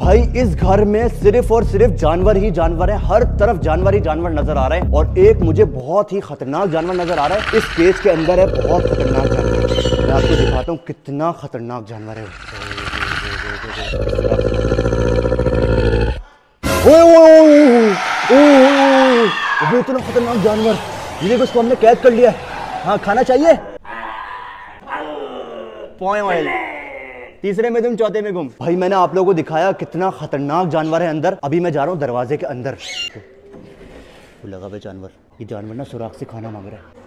भाई इस घर में सिर्फ और सिर्फ जानवर ही जानवर है हर तरफ जानवर ही जानवर नजर आ रहे हैं और एक मुझे बहुत ही खतरनाक जानवर नजर आ रहा है इस केस के अंदर है बहुत खतरनाक जानवर मैं आपको दिखाता हूँ कितना खतरनाक जानवर है इतना खतरनाक जानवर ये देखो इसको हमने कैद कर लिया हाँ खाना चाहिए पॉइंट तीसरे में तुम चौथे में गुम भाई मैंने आप लोगों को दिखाया कितना खतरनाक जानवर है अंदर अभी मैं जा रहा हूँ दरवाजे के अंदर लगा हुआ जानवर ये जानवर ना सुराख से खाना मांग रहा है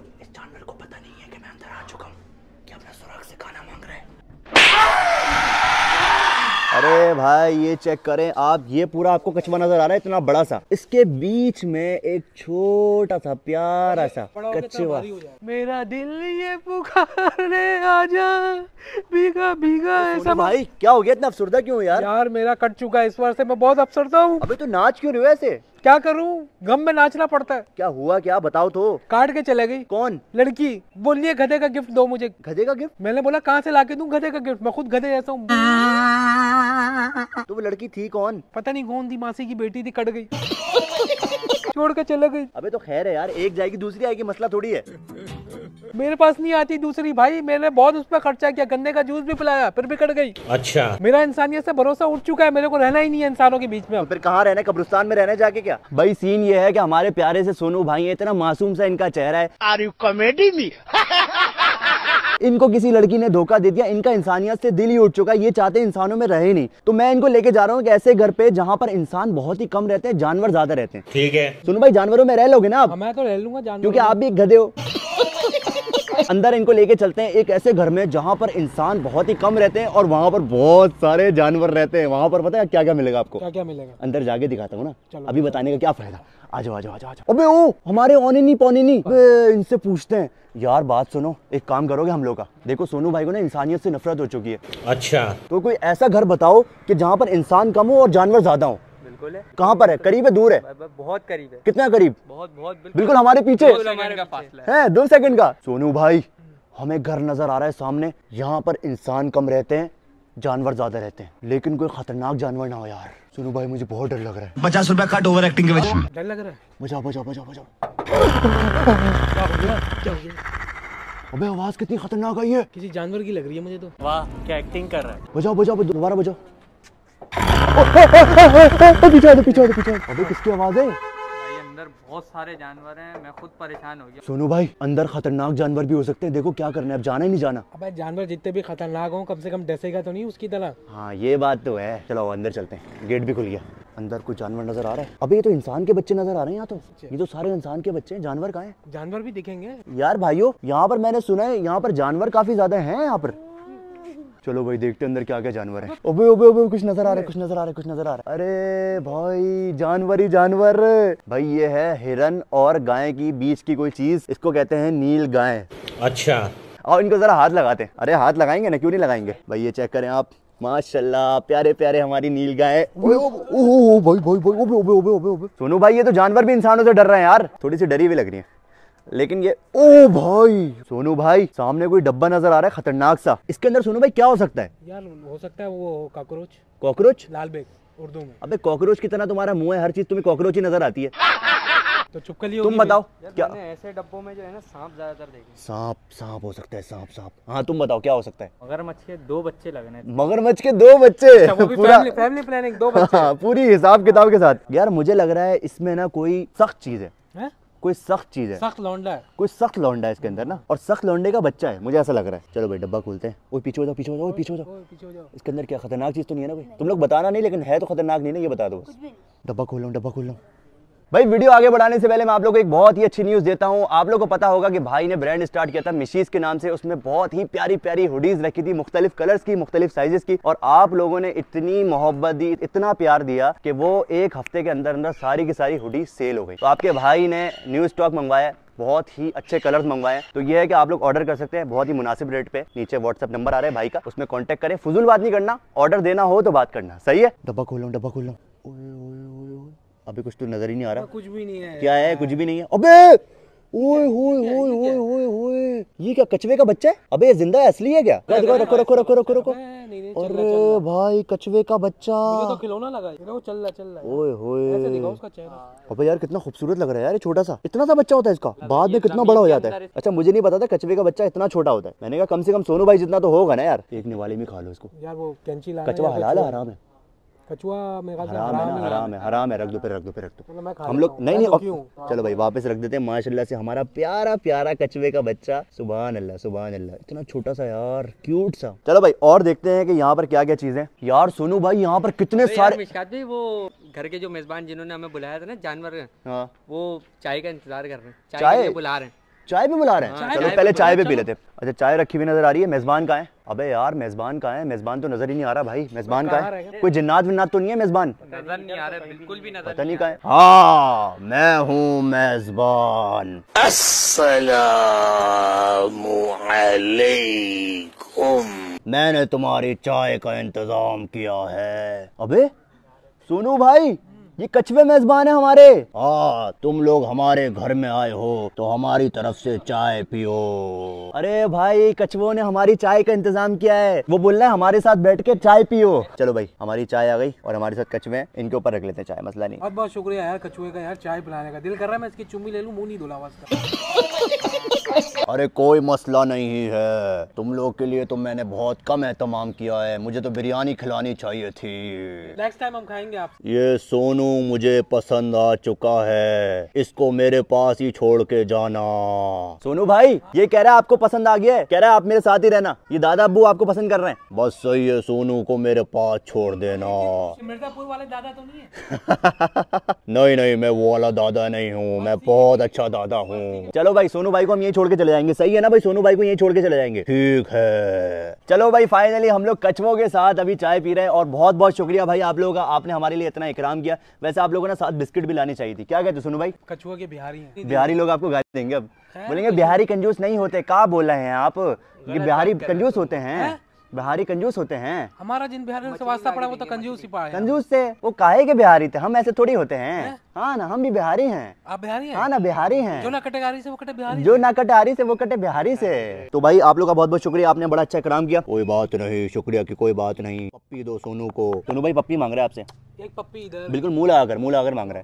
अरे भाई ये चेक करें आप ये पूरा आपको कछुआ नजर आ रहा है इतना बड़ा सा इसके बीच में एक छोटा सा प्यारा सा कछुआ मेरा दिल ये पुकारे आजा भीगा भीगा ऐसा भाई क्या हो गया इतना अफसरदा क्यों यार यार मेरा कट चुका है इस बार से मैं बहुत अफसरदा हूँ अभी तो नाच क्यों रही वैसे ऐसे क्या करूं गम में नाचना पड़ता है क्या हुआ क्या बताओ तो काट के चले गई कौन लड़की बोलिए गधे का गिफ्ट दो मुझे गधे का गिफ्ट मैंने बोला कहाँ से लाके दूं गधे का गिफ्ट मैं खुद गधे जैसा हूँ तो वो लड़की थी कौन पता नहीं कौन थी मासी की बेटी थी कट गई छोड़ के चले गई अबे तो खैर है यार एक जाएगी दूसरी आएगी मसला थोड़ी है मेरे पास नहीं आती दूसरी भाई मैंने बहुत उस पर खर्चा किया गन्ने का जूस भी पिलाया फिर भी कट गई अच्छा मेरा इंसानियत से भरोसा उठ चुका है मेरे को रहना ही नहीं है इंसानों के बीच में फिर कहाँ रहने कब्रिस्तान में रहने जाके क्या भाई सीन ये है की हमारे प्यारे से सोनू भाई इतना मासूम सा इनका चेहरा है आर यू कॉमेडी मी इनको किसी लड़की ने धोखा दे दिया इनका इंसानियत से दिल ही उठ चुका है ये चाहते इंसानों में रहे नहीं तो मैं इनको लेके जा रहा हूँ ऐसे घर पे जहाँ पर इंसान बहुत ही कम रहते हैं जानवर ज्यादा रहते हैं ठीक है सुनो भाई जानवरों में रह लोगे ना आप हाँ, मैं तो रह लूंगा क्योंकि आप भी एक गधे हो अंदर इनको लेके चलते हैं एक ऐसे घर में जहाँ पर इंसान बहुत ही कम रहते हैं और वहाँ पर बहुत सारे जानवर रहते हैं वहाँ पर पता है क्या क्या मिलेगा आपको क्या क्या मिलेगा अंदर जाके दिखाता हूँ ना अभी बताने का क्या फायदा आ जाओ आ जाओ आ जाओ अबे ओ हमारे ओने नहीं पौने नहीं इनसे पूछते हैं यार बात सुनो एक काम करोगे हम लोग का देखो सोनू भाई को ना इंसानियत से नफरत हो चुकी है अच्छा तो कोई ऐसा घर बताओ कि जहाँ पर इंसान कम हो और जानवर ज्यादा हो बिल्कुल है कहाँ पर है करीब है दूर है बहुत करीब है कितना करीब बहुत बहुत बिल्कुल हमारे पीछे है दो सेकंड का सोनू भाई हमें घर नजर आ रहा है सामने यहाँ पर इंसान कम रहते हैं जानवर ज्यादा रहते हैं लेकिन कोई खतरनाक जानवर ना हो यार सुनो भाई मुझे बहुत डर लग रहा है पचास रुपया कट ओवर एक्टिंग के वजह डर लग रहा है बचाओ बचाओ बचाओ बचाओ अबे आवाज कितनी खतरनाक आई है किसी जानवर की लग रही है मुझे तो वाह क्या एक्टिंग कर रहा है बजाओ बजाओ दोबारा बजाओ पीछे पीछे पीछे अबे किसकी आवाज है अंदर बहुत सारे जानवर हैं मैं खुद परेशान हो गया सोनू भाई अंदर खतरनाक जानवर भी हो सकते हैं देखो क्या करना है अब जाना ही नहीं जाना अबे जानवर जितने भी खतरनाक हो कम से कम डसेगा तो नहीं उसकी तरह हाँ ये बात तो है चलो अंदर चलते हैं गेट भी खुल गया अंदर कुछ जानवर नजर आ रहा है अभी ये तो इंसान के बच्चे नजर आ रहे हैं यहाँ तो ये तो सारे इंसान के बच्चे हैं जानवर कहाँ हैं जानवर भी दिखेंगे यार भाइयों यहाँ पर मैंने सुना है यहाँ पर जानवर काफी ज्यादा हैं यहाँ पर चलो भाई देखते अंदर क्या क्या जानवर है ओबे ओबे ओबे कुछ नजर आ रहा है कुछ नजर आ रहा है कुछ नजर आ रहा है अरे भाई जानवर ही जानवर भाई ये है हिरन और गाय की बीच की कोई चीज इसको कहते हैं नील गाय अच्छा और इनको जरा हाथ लगाते हैं अरे हाथ लगाएंगे ना क्यों नहीं लगाएंगे भाई ये चेक करें आप माशाल्लाह प्यारे प्यारे हमारी नील गाय सोनू भाई ये तो जानवर भी इंसानों से डर रहे हैं यार थोड़ी सी डरी भी लग रही है लेकिन ये ओ भाई सोनू भाई सामने कोई डब्बा नजर आ रहा है खतरनाक सा इसके अंदर सोनू भाई क्या हो सकता है यार हो सकता है वो कॉकरोच कॉकरोच लाल बेग उर्दू में अबे कॉकरोच की तरह तुम्हारा मुंह है हर चीज तुम्हें कॉकरोच ही नजर आती है तो चुप कर तुम बताओ क्या ऐसे डब्बों में जो है ना सांप ज्यादातर देखे सांप सांप हो सकता है सांप सांप हाँ तुम बताओ क्या हो सकता है मगरमच्छ के दो बच्चे लगने मगरमच्छ के दो बच्चे अच्छा, पूरा फैमिली प्लानिंग दो बच्चे हाँ, पूरी हिसाब किताब के साथ यार मुझे लग रहा है इसमें ना कोई सख्त चीज है कोई सख्त चीज है सख्त लौंडा है कोई सख्त लौंडा है इसके अंदर ना और सख्त लौंडे का बच्चा है मुझे ऐसा लग रहा है चलो भाई डब्बा खोलते हैं वो पीछे हो जाओ पीछे हो जाओ पीछे हो जाओ इसके अंदर क्या खतरनाक चीज तो नहीं है ना भाई तुम लोग बताना नहीं लेकिन है तो खतरनाक नहीं ना ये बता दो डब्बा खोल लो डब्बा खोल लो भाई वीडियो आगे बढ़ाने से पहले मैं आप लोगों को एक बहुत ही अच्छी न्यूज़ देता हूँ आप लोगों को पता होगा कि भाई ने ब्रांड स्टार्ट किया था मिशीज के नाम से उसमें बहुत ही प्यारी प्यारी हुडीज रखी थी मुख्तलिफ कलर्स की मुख्तलिफ साइजेस की और आप लोगों ने इतनी मोहब्बत दी इतना प्यार दिया कि वो एक हफ्ते के अंदर अंदर सारी की सारी हुडी सेल हो गई तो आपके भाई ने न्यू स्टॉक मंगवाया बहुत ही अच्छे कलर्स मंगवाए तो ये है कि आप लोग ऑर्डर कर सकते हैं बहुत ही मुनासिब रेट पे नीचे व्हाट्सअप नंबर आ रहा है भाई का उसमें कॉन्टेक्ट करें फजूल बात नहीं करना ऑर्डर देना हो तो बात करना सही है डब्बा खोलो डब्बा खोलो अभी कुछ तो नजर ही नहीं आ रहा कुछ भी नहीं है क्या है कुछ भी नहीं है अबे ओए होए होए होए होए होए ये क्या कछुए का बच्चा है अबे जिंदा है असली है क्या रखो रखो रखो रखो रखो रखो अरे भाई कछुए का बच्चा तो खिलौना लगा है वो चल रहा चल रहा ओए होए हाँ। अबे यार कितना खूबसूरत लग रहा है यार छोटा सा इतना सा बच्चा होता है इसका बाद में कितना बड़ा हो जाता है अच्छा मुझे नहीं पता था कछुए का बच्चा इतना छोटा होता है मैंने कहा कम से कम सोनू भाई जितना तो होगा ना यार एक निवाले में खा लो इसको यार वो कैंची हलाल आराम है कचुआ मतलब हम लोग नहीं नहीं तो हाँ। से हमारा प्यारा प्यारा कचुए का बच्चा सुबह अल्लाह सुबह अल्लाह इतना छोटा सा यार क्यूट सा चलो भाई और देखते हैं की यहाँ पर क्या क्या चीजें यार सुनू भाई यहाँ पर कितने सारे वो घर के जो मेजबान जिन्होंने हमें बुलाया था ना जानवर हाँ। वो चाय का इंतजार कर रहे हैं चाय बुला रहे हैं चाय पे बुला रहे हैं हाँ, चलो पहले चाय पे पी लेते अच्छा चाय रखी हुई नजर आ रही है मेजबान का है अबे यार मेजबान का है मेजबान तो नजर ही नहीं आ रहा भाई मेजबान का है कोई जिन्नात विन्नात तो नहीं है मेजबान नजर नहीं आ रहा बिल्कुल भी नजर पता नहीं का है हाँ मैं हूँ मेजबान मैंने तुम्हारी चाय का इंतजाम किया है अबे सुनो भाई ये कछुए मेजबान है हमारे आ, तुम लोग हमारे घर में आए हो तो हमारी तरफ से चाय पियो अरे भाई कछुओं ने हमारी चाय का इंतजाम किया है वो बोल रहे हैं हमारे साथ बैठ के चाय पियो चलो भाई हमारी चाय आ गई और हमारे साथ कछुए इनके ऊपर रख लेते हैं चाय मसला नहीं बहुत बहुत शुक्रिया यार कछुए का यार चाय पिलाने का दिल कर रहा है मैं इसकी चुम्बी ले लू मुंह नहीं धुला अरे कोई मसला नहीं है तुम लोग के लिए तो मैंने बहुत कम एहतमाम किया है मुझे तो बिरयानी खिलानी चाहिए थी नेक्स्ट टाइम हम खाएंगे आप ये सोनू मुझे पसंद आ चुका है इसको मेरे पास ही छोड़ के जाना सोनू भाई ये कह रहा है आपको पसंद आ गया है कह रहा है आप मेरे साथ ही रहना ये दादा अबू आपको पसंद कर रहे हैं बस सही है सोनू को मेरे पास छोड़ देना मिर्जापुर वाले दादा तो नहीं नहीं नहीं मैं वो वाला दादा नहीं हूँ मैं बहुत अच्छा दादा हूँ चलो भाई सोनू भाई को हम यही छोड़ छोड़ के चले जाएंगे सही है ना भाई सोनू भाई को यही छोड़ के चले जाएंगे ठीक है चलो भाई फाइनली हम लोग कछुओं के साथ अभी चाय पी रहे हैं और बहुत बहुत शुक्रिया भाई आप लोगों का आपने हमारे लिए इतना इकराम किया वैसे आप लोगों ने साथ बिस्किट भी लानी चाहिए थी क्या कहते सोनू भाई कछुआ के बिहारी बिहारी लोग आपको गाली देंगे अब बोलेंगे बिहारी कंजूस नहीं होते कहा बोल रहे हैं आप ये बिहारी कंजूस होते हैं बिहारी कंजूस होते हैं हमारा जिन बिहारी से वास्ता पड़ा वो तो कंजूस ही पाया कंजूस से वो काहे के बिहारी थे हम ऐसे थोड़ी होते हैं हाँ ना हम भी बिहारी हैं आप बिहारी हैं हाँ ना बिहारी हैं जो ना कटेगारी से वो कटे बिहारी जो ना कटारी से वो कटे बिहारी से तो भाई आप लोग का बहुत बहुत शुक्रिया आपने बड़ा अच्छा काम किया कोई बात नहीं शुक्रिया की कोई बात नहीं पप्पी दो सोनू को सोनू भाई पप्पी मांग रहे आपसे एक पप्पी इधर बिल्कुल मूला लगाकर मुँह लगाकर मांग रहे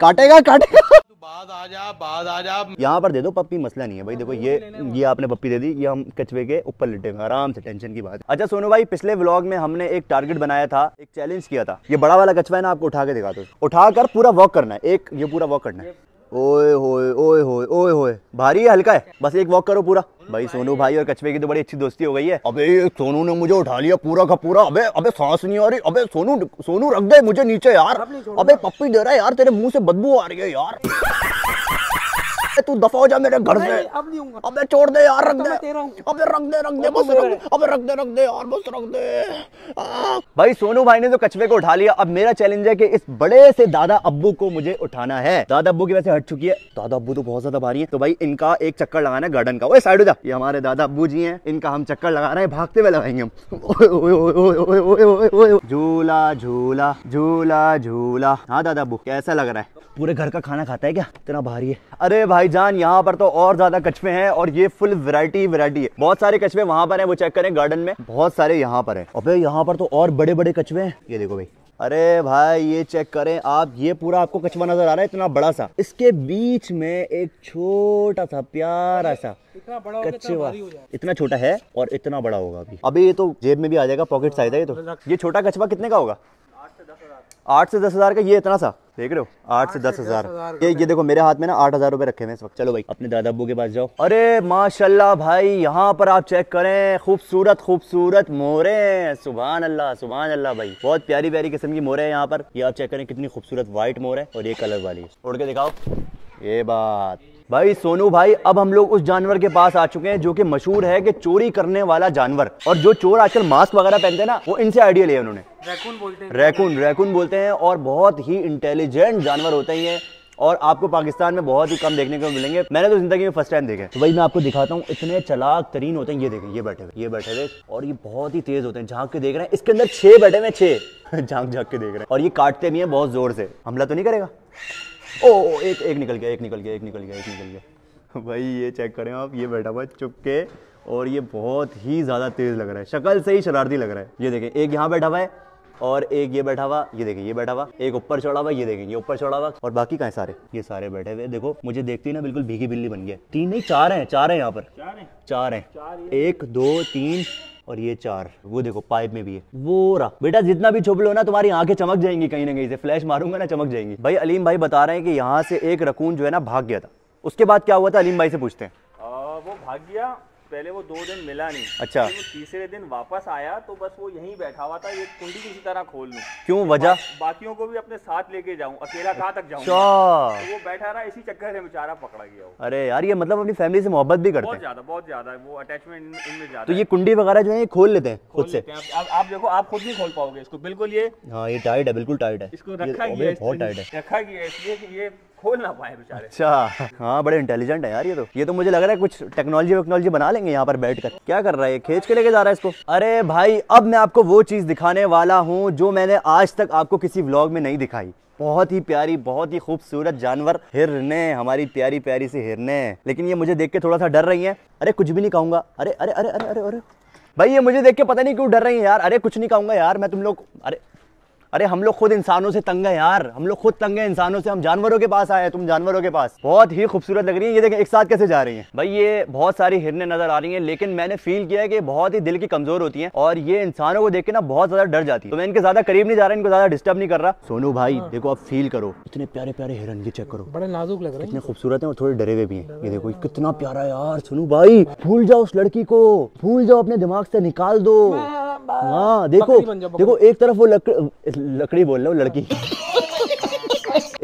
काटेगा काटेगा बाद आ जा बाद आ जा यहाँ पर दे दो पप्पी मसला नहीं है भाई देखो ये ये आपने पप्पी दे दी ये हम कचवे के ऊपर हुए आराम से टेंशन की बात अच्छा सोनू भाई पिछले व्लॉग में हमने एक टारगेट बनाया था एक चैलेंज किया था ये बड़ा वाला कचवा है ना आपको उठा के दिखा दो उठा कर पूरा वॉक करना है एक ये पूरा वॉक करना है ओए होए ओए होए ओए होए भारी है हल्का है बस एक वॉक करो पूरा भाई सोनू भाई और कछुए की तो बड़ी अच्छी दोस्ती हो गई है अबे सोनू ने मुझे उठा लिया पूरा का पूरा अबे अबे सांस नहीं आ रही अबे सोनू सोनू रख दे मुझे नीचे यार अबे पप्पी दे रहा है यार तेरे मुंह से बदबू आ रही है यार तू दफा हो जा मेरे घर से अब नहीं अबे छोड़ दे यार रख तो दे अबे रख दे रख दे बस रख दे अबे रख दे रख दे यार बस रख दे हाँ। भाई सोनू भाई ने तो कछुए को उठा लिया अब मेरा चैलेंज है कि इस बड़े से दादा अब्बू को मुझे उठाना है दादा अब्बू की वैसे हट चुकी है दादा अब्बू तो बहुत ज्यादा भारी है तो भाई इनका एक चक्कर लगाना है गार्डन का ओए साइड हो जा ये हमारे दादा अब्बू जी हैं इनका हम चक्कर लगा रहे हैं भागते हुए लगाएंगे हम झूला झूला झूला झूला हाँ दादा अब्बू कैसा लग रहा है पूरे घर का खाना खाता है क्या इतना भारी है अरे भाई भाईजान यहाँ पर तो और ज्यादा कछुए हैं और ये फुल वैरायटी वैरायटी है बहुत सारे कछुए वहां पर हैं वो चेक करें गार्डन में बहुत सारे यहाँ पर हैं और भाई यहाँ पर तो और बड़े बड़े कछुए हैं ये देखो भाई अरे भाई ये चेक करें आप ये पूरा आपको कछुआ नजर आ रहा है इतना बड़ा सा इसके बीच में एक छोटा सा प्यारा सा तो कछुआ इतना छोटा है और इतना बड़ा होगा अभी अभी ये तो जेब में भी आ जाएगा पॉकेट साइज है ये तो ये छोटा कछुआ कितने का होगा आठ से दस हजार का ये इतना सा देख रहे हो आठ से दस हजार ये ये देखो मेरे हाथ में ना आठ हजार रुपए रखे हुए इस वक्त चलो भाई अपने दादा अबू के पास जाओ अरे माशाल्लाह भाई यहाँ पर आप चेक करें खूबसूरत खूबसूरत मोरे सुबह अल्लाह सुबह अल्लाह भाई बहुत प्यारी प्यारी किस्म की मोरे है यहाँ पर ये आप चेक करें कितनी खूबसूरत व्हाइट मोर है और ये कलर वाली उड़ के दिखाओ ये बात भाई सोनू भाई अब हम लोग उस जानवर के पास आ चुके हैं जो कि मशहूर है कि चोरी करने वाला जानवर और जो चोर आजकल मास्क वगैरह पहनते हैं ना वो इनसे आइडिया लिया उन्होंने रैकून बोलते हैं रैकून रैकून बोलते हैं और बहुत ही इंटेलिजेंट जानवर होते हैं ये और आपको पाकिस्तान में बहुत ही कम देखने को मिलेंगे मैंने तो जिंदगी में फर्स्ट टाइम देखे तो भाई मैं आपको दिखाता हूँ इतने चलाक तरीन होते हैं ये देखें ये बैठे हुए ये बैठे हुए और ये बहुत ही तेज होते हैं झांक के देख रहे हैं इसके अंदर छह बैठे हुए छह झांक झांक के देख रहे हैं और ये काटते भी है बहुत जोर से हमला तो नहीं करेगा ओ एक एक निकल गया एक निकल गया एक निकल गया एक निकल गया भाई ये चेक करें आप ये बैठा हुआ है चुप के और ये बहुत ही ज़्यादा तेज़ लग रहा है शक्ल से ही शरारती लग रहा है ये देखें एक यहाँ बैठा हुआ है और एक ये बैठा हुआ ये देखें ये बैठा हुआ एक ऊपर चढ़ा हुआ ये देखें ये ऊपर चढ़ा हुआ और बाकी कहा सारे ये सारे बैठे हुए देखो मुझे देखती ना बिल्कुल भीगी बिल्ली बन गया तीन नहीं चार हैं चार हैं यहाँ पर चार हैं चार हैं एक दो तीन और ये चार वो देखो पाइप में भी है वो रहा बेटा जितना भी छुप लो ना तुम्हारी आंखें चमक जाएंगी कहीं ना कहीं से फ्लैश मारूंगा ना चमक जाएंगी भाई अलीम भाई बता रहे हैं कि यहाँ से एक रकून जो है ना भाग गया था उसके बाद क्या हुआ था अलीम भाई से पूछते हैं आ, वो भाग गया पहले वो दो दिन मिला नहीं अच्छा तो तीसरे दिन वापस आया तो बस वो यहीं बैठा हुआ था ये कुंडी किसी तरह खोल लू क्यों वजह बा, बाकियों को भी अपने साथ लेके जाऊं अकेला कहा तक जाऊं अच्छा। तो वो बैठा रहा इसी चक्कर में बेचारा पकड़ा गया अरे यार ये मतलब अपनी फैमिली से मोहब्बत भी करते बहुत ज्यादा बहुत ज्यादा वो अटैचमेंट इनमें ज्यादा तो ये कुंडी वगैरह जो है ये खोल लेते हैं खुद से आप देखो आप खुद नहीं खोल पाओगे इसको बिल्कुल ये हाँ ये टाइट है बिल्कुल टाइट है इसको रखा गया है रखा गया है इसलिए ये खोल ना पाए बेचारे अच्छा हाँ बड़े इंटेलिजेंट है यार ये तो ये तो मुझे लग रहा है कुछ टेक्नोलॉजी वेक्नोलॉजी बना लेंगे यहाँ पर बैठ कर क्या कर रहा है खेच के लेके जा रहा है इसको अरे भाई अब मैं आपको वो चीज़ दिखाने वाला हूँ जो मैंने आज तक आपको किसी ब्लॉग में नहीं दिखाई बहुत ही प्यारी बहुत ही खूबसूरत जानवर हिरने हमारी प्यारी प्यारी सी हिरने लेकिन ये मुझे देख के थोड़ा सा डर रही है अरे कुछ भी नहीं कहूंगा अरे अरे अरे अरे अरे अरे भाई ये मुझे देख के पता नहीं क्यों डर रही है यार अरे कुछ नहीं कहूंगा यार मैं तुम लोग अरे अरे हम लोग खुद इंसानों से तंग है यार हम लोग खुद तंग है इंसानों से हम जानवरों के पास आए तुम जानवरों के पास बहुत ही खूबसूरत लग रही है ये देखें एक साथ कैसे जा रही है भाई ये बहुत सारी हिरने नजर आ रही है लेकिन मैंने फील किया है कि बहुत ही दिल की कमजोर होती है और ये इंसानों को देख के ना बहुत ज्यादा डर जाती है तो मैं इनके ज्यादा करीब नहीं जा रहा इनको ज्यादा डिस्टर्ब नहीं कर रहा सोनू भाई हाँ। देखो आप फील करो इतने प्यारे प्यारे हिरन ये चेक करो बड़े नाजुक लग रहे हैं इतने खूबसूरत है और थोड़े डरे हुए भी है ये देखो कितना प्यारा यार सोनू भाई भूल जाओ उस लड़की को भूल जाओ अपने दिमाग से निकाल दो हाँ देखो देखो एक तरफ वो लकड़ी बोल रहा हूँ लड़की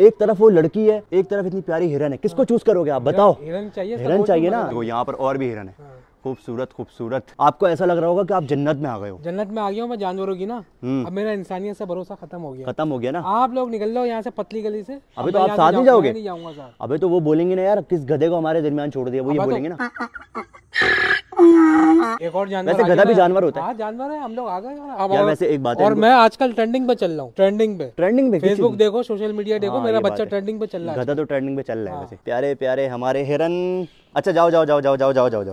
एक तरफ वो लड़की है एक तरफ इतनी प्यारी हिरन है किसको चूज करोगे आप बताओ हिरन चाहिए हिरन चाहिए ना तो यहाँ पर और भी हिरन है हाँ। खूबसूरत खूबसूरत आपको ऐसा लग रहा होगा कि आप जन्नत में आ गए हो जन्नत में आ गया हो मैं जानवरों की ना हम्म। अब मेरा इंसानियत से भरोसा खत्म हो गया खत्म हो गया ना आप लोग निकल लो यहाँ से पतली गली से अभी तो आप साथ नहीं जाओगे नहीं जाऊंगा अभी तो वो बोलेंगे ना यार किस गधे को हमारे दरमियान छोड़ दिया वो ये तो- बोलेंगे ना एक और जानवर वैसे गधा भी जानवर होता है हाँ, जानवर है हम लोग आ गए यार वैसे एक बात और मैं आजकल ट्रेंडिंग पे चल रहा हूँ ट्रेंडिंग पे ट्रेंडिंग पे फेसबुक देखो सोशल मीडिया देखो हाँ, मेरा बच्चा ट्रेंडिंग पे चल रहा है गधा तो ट्रेंडिंग पे चल रहा है हाँ। वैसे प्यारे प्यारे हमारे हिरन अच्छा जाओ जाओ जाओ जाओ जाओ जाओ जाओ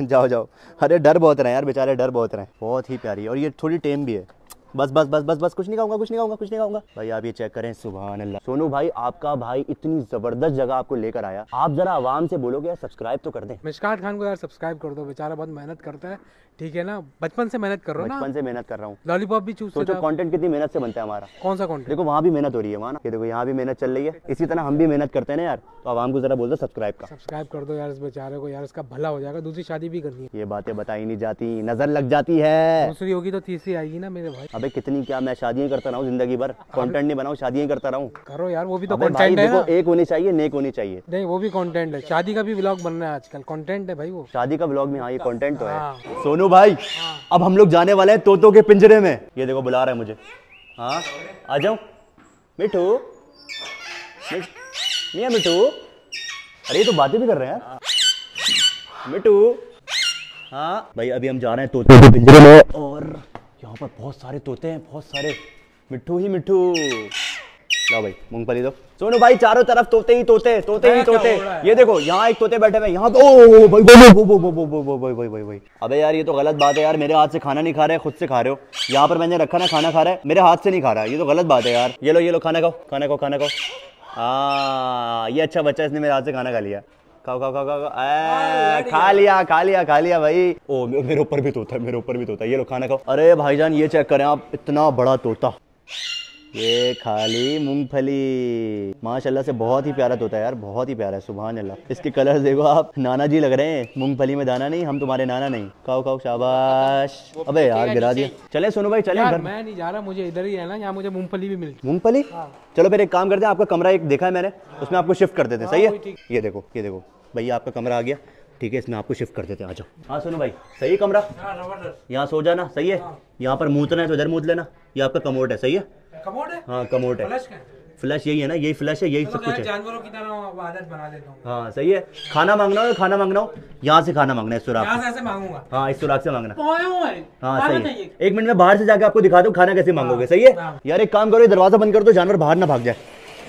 जाओ जाओ अरे डर बहुत रहे यार बेचारे डर बहुत रहे बहुत ही प्यारी और ये थोड़ी टेम भी है बस बस बस बस बस कुछ नहीं कहूंगा कुछ नहीं कहूंगा कुछ नहीं कहूंगा भाई आप ये चेक करें सुबह अल्लाह सोनू भाई आपका भाई इतनी जबरदस्त जगह आपको लेकर आया आप जरा आवाम से बोलोगे सब्सक्राइब तो कर दे मिशकात खान को यार सब्सक्राइब कर दो बेचारा बहुत मेहनत करता है ठीक है ना बचपन से मेहनत कर रहा हूँ बचपन से मेहनत कर रहा हूँ लॉलीपॉप भी चूज सोचो कंटेंट कितनी मेहनत से बनता है हमारा कौन सा कंटेंट देखो वहाँ भी मेहनत हो रही है वहाँ ना देखो यहाँ भी मेहनत चल रही है इसी तरह हम भी मेहनत करते हैं यार तो आवाम को जरा बोल दो सब्सक्राइब का सब्सक्राइब कर दो यार इस बेचारे को यार इसका भला हो जाएगा दूसरी शादी भी करनी है ये बातें बताई नहीं जाती नजर लग जाती है दूसरी होगी तो तीसरी आएगी ना मेरे भाई अबे कितनी क्या मैं शादियां करता रहा जिंदगी भर कॉन्टेंट नहीं बनाऊ शादियां करता रहा करो यार वो भी तो है एक होनी चाहिए नेक होनी चाहिए नहीं वो भी कॉन्टेंट है शादी का भी ब्लॉग बन रहा है आजकल कॉन्टेंट है भाई वो शादी का ब्लॉग में हाँ ये कॉन्टेंट तो है हाँ। सोनू भाई हाँ। अब हम लोग जाने वाले हैं तोतों के पिंजरे में ये देखो बुला रहा है मुझे हाँ आ जाओ मिठू मिया मिठू अरे ये तो बातें भी कर रहे हैं मिठू हाँ भाई अभी हम जा रहे हैं तोते के पिंजरे में और यहाँ पर बहुत सारे तोते हैं बहुत सारे मिठू ही मिठू लो भाई मूंगफली दो सोनू भाई चारों तरफ तोते ही तोते तोते ही तोते ये देखो यहाँ एक तोते बैठे हुए यहाँ तो भाई अबे यार ये तो गलत बात है यार मेरे हाथ से खाना नहीं खा रहे खुद से खा रहे हो यहाँ पर मैंने रखा ना खाना खा रहा है मेरे हाथ से नहीं खा रहा ये तो गलत बात है यार ये लो ये लो खाना खाओ खाना खाओ खाना खाओ हाँ ये अच्छा बच्चा इसने मेरे हाथ से खाना खा लिया खाओ खाओ खाओ खाओ खा लिया खा लिया खा लिया भाई ओ मेरे ऊपर भी तोता है मेरे ऊपर भी तोता है ये लो खाना खाओ अरे भाईजान ये चेक करें आप इतना बड़ा तोता ये खाली मूंगफली माशाल्लाह से बहुत ही प्यारा तोता है यार बहुत ही प्यारा है सुबह अल्लाह इसके कलर देखो आप नाना जी लग रहे हैं मूंगफली में दाना नहीं हम तुम्हारे नाना नहीं खाओ खाओ शाबाश अबे यार गिरा दिया चले सुनो भाई चले घर मैं नहीं जा रहा मुझे इधर ही है ना यहाँ मुझे मूंगफली भी मिलती मूंगफली हाँ। चलो फिर एक काम करते हैं आपका कमरा एक देखा है मैंने उसमें आपको शिफ्ट कर देते हैं हाँ, सही है ये देखो ये देखो भैया आपका कमरा आ गया ठीक है इसमें आपको शिफ्ट कर देते हैं आ जाओ हाँ सुनो भाई सही है कमरा हाँ, यहाँ सो जाना सही है यहाँ पर मूतना है तो इधर मूत लेना ये आपका कमोट है सही है कमोड है हाँ कमोड है फ्लश फ्लश यही है ना यही फ्लश है यही सब कुछ है जानवरों की तरह आदत बना लेता हूँ हाँ सही है खाना मांगना हो खाना मांगना हो यहाँ से खाना मांगना है सुराख से मांगूंगा हाँ इस सुराख से मांगना तो हाँ सही है एक मिनट में बाहर से जाके आपको दिखा दूँ खाना कैसे मांगोगे हाँ, सही है हाँ। यार एक काम करो दरवाजा बंद कर दो जानवर बाहर ना भाग जाए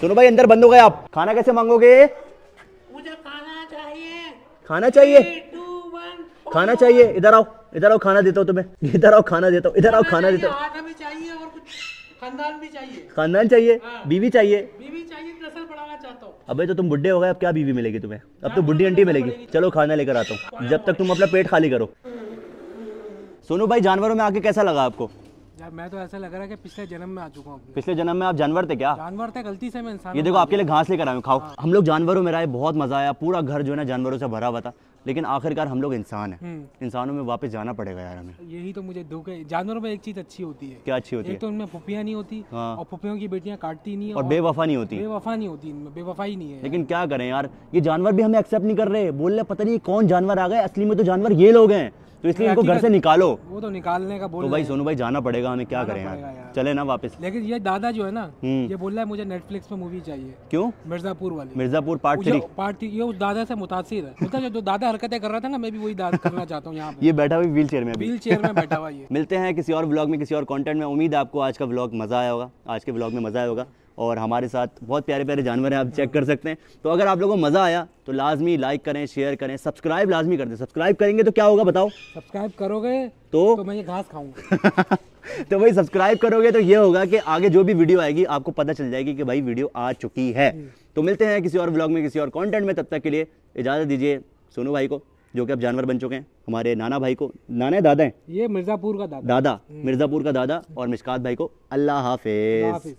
सुनो भाई अंदर बंद हो गए आप खाना कैसे मांगोगे मुझे खाना चाहिए खाना चाहिए oh, खाना चाहिए इधर आओ इधर आओ खाना देता हूँ तुम्हें इधर आओ खाना देता हूँ इधर आओ खाना देता हूँ खानदान भी चाहिए खानदान चाहिए हाँ। बीवी चाहिए बीवी चाहिए तो नस्ल बढ़ाना चाहता हूँ अबे तो तुम बुढ़े हो गए अब क्या बीवी मिलेगी तुम्हें अब तो बुढ़ी तो आंटी मिलेगी चलो खाना लेकर आता हूँ जब तक तुम अपना पेट खाली करो सोनू भाई जानवरों में आके कैसा लगा आपको यार मैं तो ऐसा लग रहा है कि पिछले जन्म में आ चुका हूँ पिछले जन्म में आप जानवर थे क्या जानवर थे गलती से मैं इंसान ये देखो आपके लिए घास लेकर आया हूँ खाओ हाँ। हम लोग जानवरों में रहे बहुत मजा आया पूरा घर जो है ना जानवरों से भरा हुआ था लेकिन आखिरकार हम लोग इंसान हैं हम्म। इंसानों में वापस जाना पड़ेगा यार हमें यही तो मुझे दुख है जानवरों में एक चीज अच्छी होती है क्या अच्छी होती है तो उनमें फुफियाँ नहीं होती हाँ। और फुफियों की बेटियाँ काटती नहीं और बेवफा नहीं होती बेवफा नहीं होती इनमें बेवफाई नहीं है लेकिन क्या करें यार ये जानवर भी हमें एक्सेप्ट नहीं कर रहे बोल रहे पता नहीं कौन जानवर आ गए असली में तो जानवर ये लोग हैं तो इसलिए इनको घर से निकालो वो तो निकालने का बोल तो भाई सोनू भाई जाना पड़ेगा हमें क्या करें यार चले ना वापस लेकिन ये दादा जो है ना हम्म। ये बोल रहा है मुझे नेटफ्लिक्स पे मूवी चाहिए क्यों मिर्जापुर वाली Mirzapur part three part three ये उस दादा से मुतासर है मतलब जो दादा हरकतें कर रहा था ना मैं भी वही दादा करना चाहता हूँ यहाँ ये बैठा हुआ व्हील चेयर में व्हील चेयर में बैठा हुआ ये मिलते हैं किसी और ब्लॉग में किसी और कॉन्टेंट में उम्मीद है आपको आज का ब्लॉग मजा आया होगा आज के ब्लॉग में मजा आया होगा और हमारे साथ बहुत प्यारे प्यारे जानवर हैं आप चेक कर सकते हैं तो अगर आप लोगों को मज़ा आया तो लाजमी लाइक करें शेयर करें सब्सक्राइब लाजमी कर दें सब्सक्राइब करेंगे तो क्या होगा बताओ सब्सक्राइब करोगे तो, तो मैं ये घास खाऊंगा तो भाई सब्सक्राइब करोगे तो ये होगा कि आगे जो भी वीडियो आएगी आपको पता चल जाएगी कि भाई वीडियो आ चुकी है तो मिलते हैं किसी और ब्लॉग में किसी और कॉन्टेंट में तब तक के लिए इजाज़त दीजिए सोनू भाई को जो कि अब जानवर बन चुके हैं हमारे नाना भाई को नाना है दादा है ये मिर्ज़ापुर का दादा दादा हम्म। मिर्ज़ापुर का दादा और मिशकात भाई को अल्लाह हाफिज़